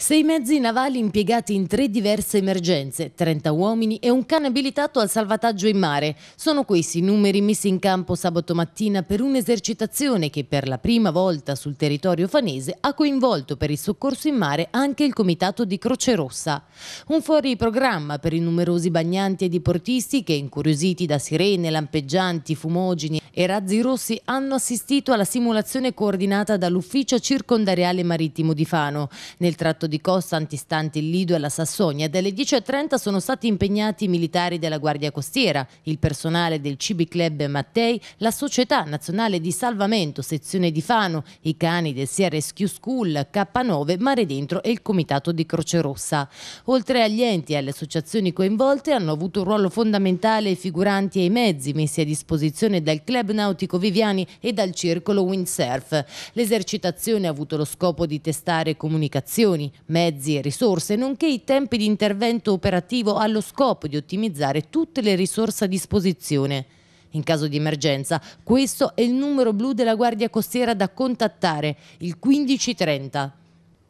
Sei mezzi navali impiegati in tre diverse emergenze, 30 uomini e un cane abilitato al salvataggio in mare. Sono questi i numeri messi in campo sabato mattina per un'esercitazione che per la prima volta sul territorio fanese ha coinvolto per il soccorso in mare anche il comitato di Croce Rossa. Un fuori programma per i numerosi bagnanti e diportisti che, incuriositi da sirene, lampeggianti, fumogeni e razzi rossi, hanno assistito alla simulazione coordinata dall'ufficio circondariale marittimo di Fano. Nel tratto di costa antistanti il Lido e la Sassonia e dalle 10.30 sono stati impegnati i militari della Guardia Costiera, il personale del Cibi Club Mattei, la Società Nazionale di Salvamento, sezione di Fano, i cani del Sea Rescue School, K9, Mare Dentro e il Comitato di Croce Rossa. Oltre agli enti e alle associazioni coinvolte hanno avuto un ruolo fondamentale i figuranti e i mezzi messi a disposizione dal Club Nautico Viviani e dal Circolo Windsurf. L'esercitazione ha avuto lo scopo di testare comunicazioni, mezzi e risorse, nonché i tempi di intervento operativo allo scopo di ottimizzare tutte le risorse a disposizione. In caso di emergenza, questo è il numero blu della Guardia Costiera da contattare, il 1530.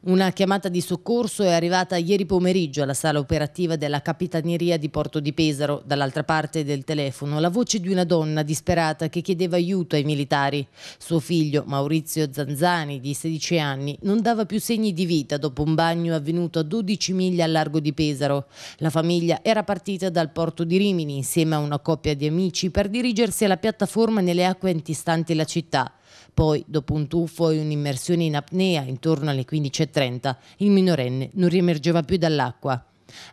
Una chiamata di soccorso è arrivata ieri pomeriggio alla sala operativa della Capitaneria di Porto di Pesaro, dall'altra parte del telefono, la voce di una donna disperata che chiedeva aiuto ai militari. Suo figlio, Maurizio Zanzani, di 16 anni, non dava più segni di vita dopo un bagno avvenuto a 12 miglia a largo di Pesaro. La famiglia era partita dal porto di Rimini insieme a una coppia di amici per dirigersi alla piattaforma nelle acque antistanti la città. Poi, dopo un tuffo e un'immersione in apnea intorno alle 15.30, il minorenne non riemergeva più dall'acqua.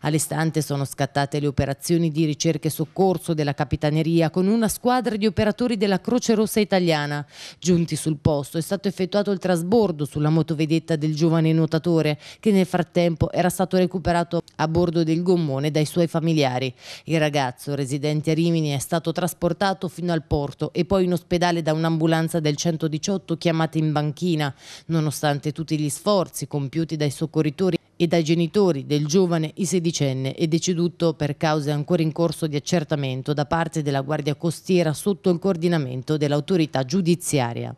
All'istante sono scattate le operazioni di ricerca e soccorso della Capitaneria con una squadra di operatori della Croce Rossa Italiana. Giunti sul posto è stato effettuato il trasbordo sulla motovedetta del giovane nuotatore che nel frattempo era stato recuperato a bordo del gommone dai suoi familiari. Il ragazzo residente a Rimini è stato trasportato fino al porto e poi in ospedale da un'ambulanza del 118 chiamata in banchina. Nonostante tutti gli sforzi compiuti dai soccorritori e dai genitori del giovane i sedicenne è deceduto per cause ancora in corso di accertamento da parte della Guardia Costiera sotto il coordinamento dell'autorità giudiziaria.